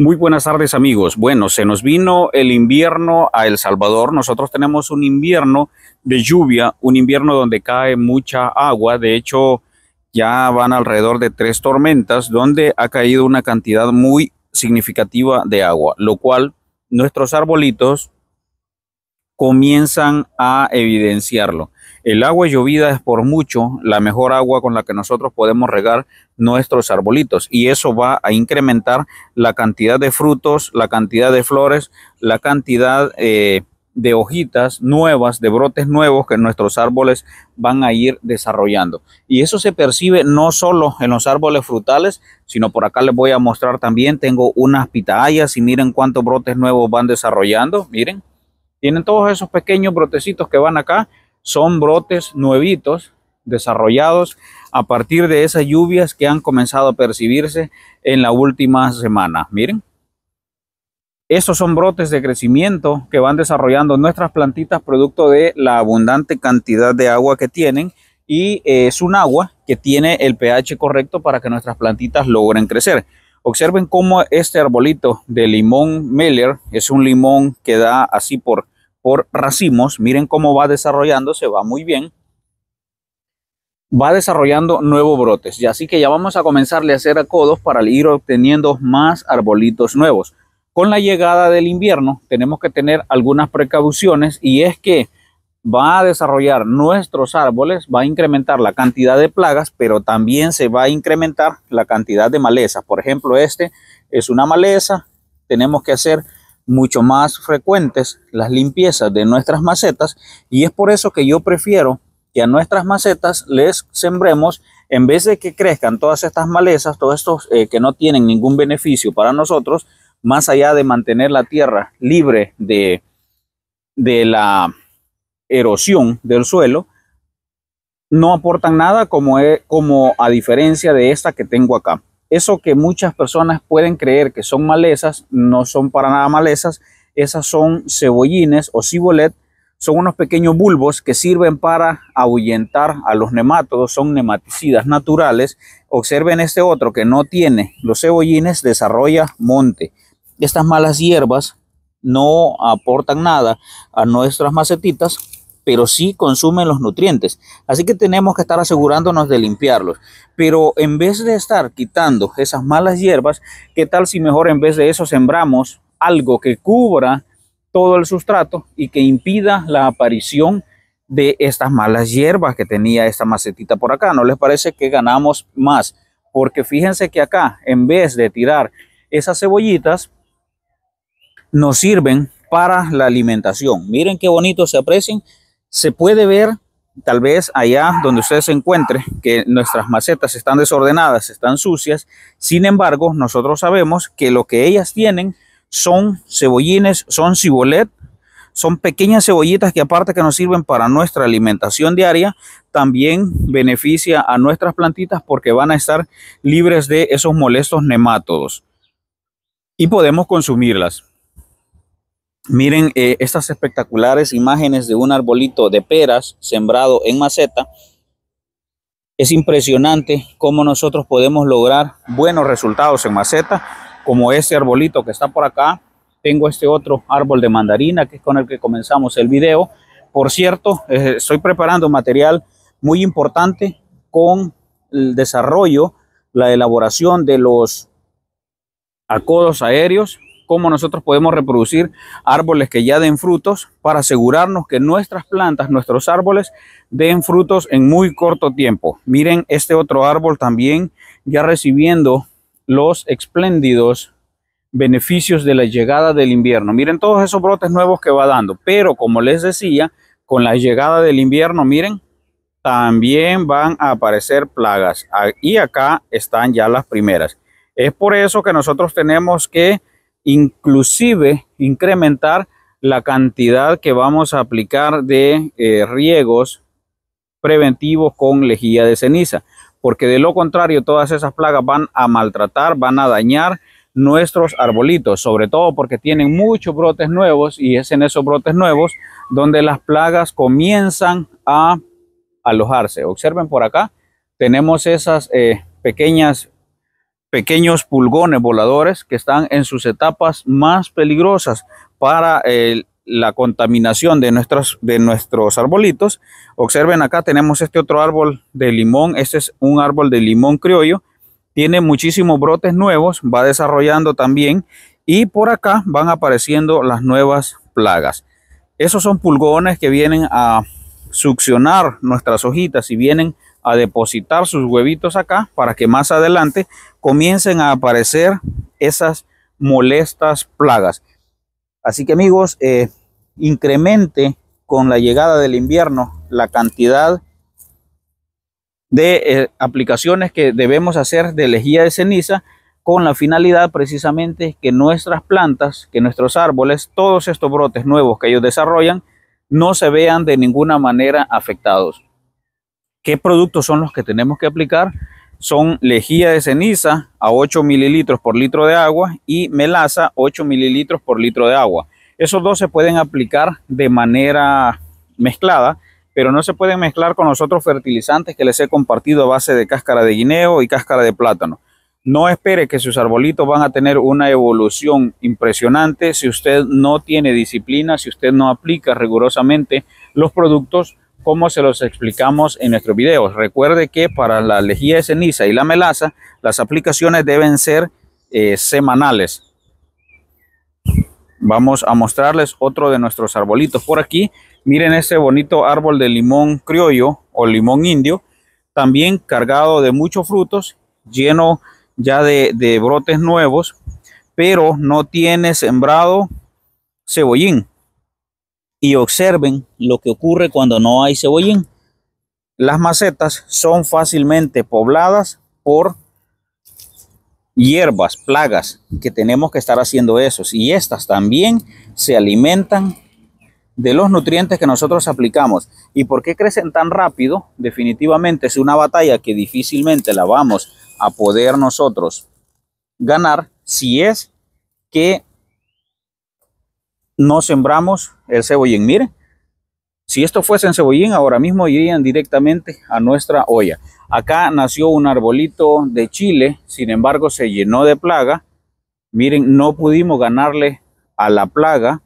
Muy buenas tardes amigos. Bueno, se nos vino el invierno a El Salvador. Nosotros tenemos un invierno de lluvia, un invierno donde cae mucha agua. De hecho, ya van alrededor de tres tormentas donde ha caído una cantidad muy significativa de agua, lo cual nuestros arbolitos comienzan a evidenciarlo. El agua llovida es por mucho la mejor agua con la que nosotros podemos regar nuestros arbolitos y eso va a incrementar la cantidad de frutos, la cantidad de flores, la cantidad eh, de hojitas nuevas, de brotes nuevos que nuestros árboles van a ir desarrollando. Y eso se percibe no solo en los árboles frutales, sino por acá les voy a mostrar también, tengo unas pitayas y miren cuántos brotes nuevos van desarrollando, miren. Tienen todos esos pequeños brotecitos que van acá, son brotes nuevitos desarrollados a partir de esas lluvias que han comenzado a percibirse en la última semana. Miren. Estos son brotes de crecimiento que van desarrollando nuestras plantitas producto de la abundante cantidad de agua que tienen y es un agua que tiene el pH correcto para que nuestras plantitas logren crecer. Observen cómo este arbolito de limón Meller es un limón que da así por, por racimos. Miren cómo va desarrollándose, va muy bien va desarrollando nuevos brotes. Y así que ya vamos a comenzarle a hacer acodos para ir obteniendo más arbolitos nuevos. Con la llegada del invierno tenemos que tener algunas precauciones y es que va a desarrollar nuestros árboles, va a incrementar la cantidad de plagas, pero también se va a incrementar la cantidad de malezas. Por ejemplo, este es una maleza, tenemos que hacer mucho más frecuentes las limpiezas de nuestras macetas y es por eso que yo prefiero que a nuestras macetas les sembremos, en vez de que crezcan todas estas malezas, todos estos eh, que no tienen ningún beneficio para nosotros, más allá de mantener la tierra libre de, de la erosión del suelo, no aportan nada como, e, como a diferencia de esta que tengo acá. Eso que muchas personas pueden creer que son malezas, no son para nada malezas, esas son cebollines o cibolet son unos pequeños bulbos que sirven para ahuyentar a los nematodos, son nematicidas naturales. Observen este otro que no tiene los cebollines, desarrolla monte. Estas malas hierbas no aportan nada a nuestras macetitas, pero sí consumen los nutrientes. Así que tenemos que estar asegurándonos de limpiarlos. Pero en vez de estar quitando esas malas hierbas, ¿qué tal si mejor en vez de eso sembramos algo que cubra todo el sustrato y que impida la aparición de estas malas hierbas que tenía esta macetita por acá. ¿No les parece que ganamos más? Porque fíjense que acá, en vez de tirar esas cebollitas, nos sirven para la alimentación. Miren qué bonito se aprecian. Se puede ver tal vez allá donde ustedes se encuentren, que nuestras macetas están desordenadas, están sucias. Sin embargo, nosotros sabemos que lo que ellas tienen son cebollines, son cibolet, son pequeñas cebollitas que aparte que nos sirven para nuestra alimentación diaria, también beneficia a nuestras plantitas porque van a estar libres de esos molestos nemátodos y podemos consumirlas. Miren eh, estas espectaculares imágenes de un arbolito de peras sembrado en maceta. Es impresionante cómo nosotros podemos lograr buenos resultados en maceta como ese arbolito que está por acá. Tengo este otro árbol de mandarina que es con el que comenzamos el video. Por cierto, eh, estoy preparando material muy importante con el desarrollo, la elaboración de los acodos aéreos, cómo nosotros podemos reproducir árboles que ya den frutos para asegurarnos que nuestras plantas, nuestros árboles den frutos en muy corto tiempo. Miren este otro árbol también ya recibiendo los espléndidos beneficios de la llegada del invierno. Miren todos esos brotes nuevos que va dando, pero como les decía, con la llegada del invierno, miren, también van a aparecer plagas. Y acá están ya las primeras. Es por eso que nosotros tenemos que inclusive incrementar la cantidad que vamos a aplicar de eh, riegos preventivos con lejía de ceniza porque de lo contrario todas esas plagas van a maltratar, van a dañar nuestros arbolitos, sobre todo porque tienen muchos brotes nuevos y es en esos brotes nuevos donde las plagas comienzan a alojarse. Observen por acá, tenemos esas eh, pequeñas pequeños pulgones voladores que están en sus etapas más peligrosas para el la contaminación de nuestros, de nuestros arbolitos. Observen acá tenemos este otro árbol de limón, este es un árbol de limón criollo, tiene muchísimos brotes nuevos, va desarrollando también y por acá van apareciendo las nuevas plagas. Esos son pulgones que vienen a succionar nuestras hojitas y vienen a depositar sus huevitos acá para que más adelante comiencen a aparecer esas molestas plagas. Así que amigos, eh, incremente con la llegada del invierno la cantidad de eh, aplicaciones que debemos hacer de lejía de ceniza con la finalidad precisamente que nuestras plantas, que nuestros árboles, todos estos brotes nuevos que ellos desarrollan, no se vean de ninguna manera afectados. ¿Qué productos son los que tenemos que aplicar? Son lejía de ceniza a 8 mililitros por litro de agua y melaza 8 mililitros por litro de agua. Esos dos se pueden aplicar de manera mezclada, pero no se pueden mezclar con los otros fertilizantes que les he compartido a base de cáscara de guineo y cáscara de plátano. No espere que sus arbolitos van a tener una evolución impresionante si usted no tiene disciplina, si usted no aplica rigurosamente los productos como se los explicamos en nuestros videos. Recuerde que para la lejía de ceniza y la melaza, las aplicaciones deben ser eh, semanales vamos a mostrarles otro de nuestros arbolitos por aquí miren ese bonito árbol de limón criollo o limón indio también cargado de muchos frutos lleno ya de, de brotes nuevos pero no tiene sembrado cebollín y observen lo que ocurre cuando no hay cebollín las macetas son fácilmente pobladas por hierbas, plagas, que tenemos que estar haciendo esos. Y estas también se alimentan de los nutrientes que nosotros aplicamos. ¿Y por qué crecen tan rápido? Definitivamente es una batalla que difícilmente la vamos a poder nosotros ganar si es que no sembramos el en Miren, si esto fuese en cebollín, ahora mismo irían directamente a nuestra olla. Acá nació un arbolito de chile, sin embargo se llenó de plaga. Miren, no pudimos ganarle a la plaga,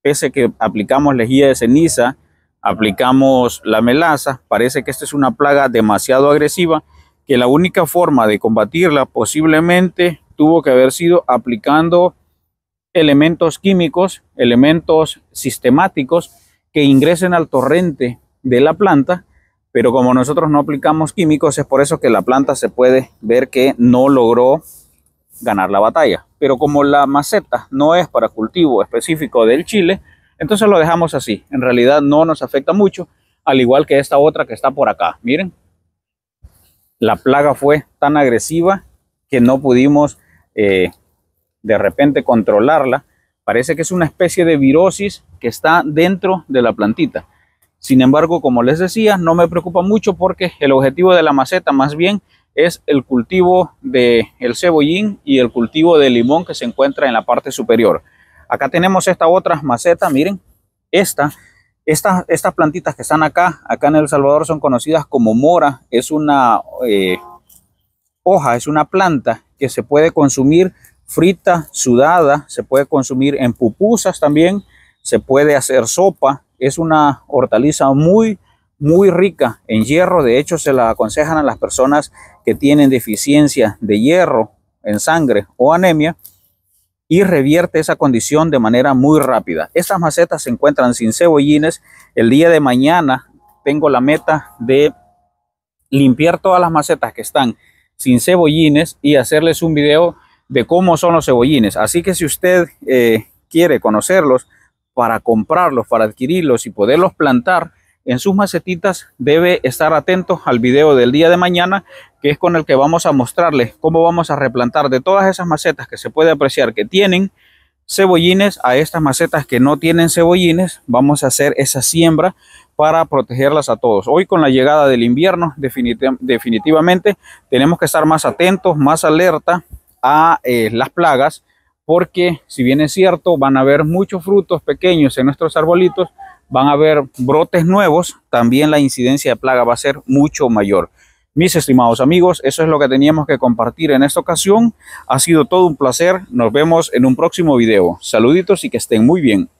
pese que aplicamos lejía de ceniza, aplicamos la melaza. Parece que esta es una plaga demasiado agresiva, que la única forma de combatirla posiblemente tuvo que haber sido aplicando elementos químicos, elementos sistemáticos, que ingresen al torrente de la planta, pero como nosotros no aplicamos químicos, es por eso que la planta se puede ver que no logró ganar la batalla. Pero como la maceta no es para cultivo específico del chile, entonces lo dejamos así. En realidad no nos afecta mucho, al igual que esta otra que está por acá. Miren, la plaga fue tan agresiva que no pudimos eh, de repente controlarla. Parece que es una especie de virosis que está dentro de la plantita. Sin embargo, como les decía, no me preocupa mucho porque el objetivo de la maceta más bien es el cultivo del el cebollín y el cultivo de limón que se encuentra en la parte superior. Acá tenemos esta otra maceta, miren, esta, estas plantitas que están acá, acá en El Salvador son conocidas como mora, es una eh, hoja, es una planta que se puede consumir frita, sudada, se puede consumir en pupusas también, se puede hacer sopa. Es una hortaliza muy, muy rica en hierro. De hecho, se la aconsejan a las personas que tienen deficiencia de hierro en sangre o anemia y revierte esa condición de manera muy rápida. Estas macetas se encuentran sin cebollines. El día de mañana tengo la meta de limpiar todas las macetas que están sin cebollines y hacerles un video de cómo son los cebollines. Así que si usted eh, quiere conocerlos, para comprarlos, para adquirirlos y poderlos plantar en sus macetitas, debe estar atento al video del día de mañana, que es con el que vamos a mostrarles cómo vamos a replantar de todas esas macetas que se puede apreciar que tienen cebollines a estas macetas que no tienen cebollines. Vamos a hacer esa siembra para protegerlas a todos. Hoy con la llegada del invierno, definitivamente tenemos que estar más atentos, más alerta a eh, las plagas porque si bien es cierto, van a haber muchos frutos pequeños en nuestros arbolitos, van a haber brotes nuevos, también la incidencia de plaga va a ser mucho mayor. Mis estimados amigos, eso es lo que teníamos que compartir en esta ocasión. Ha sido todo un placer. Nos vemos en un próximo video. Saluditos y que estén muy bien.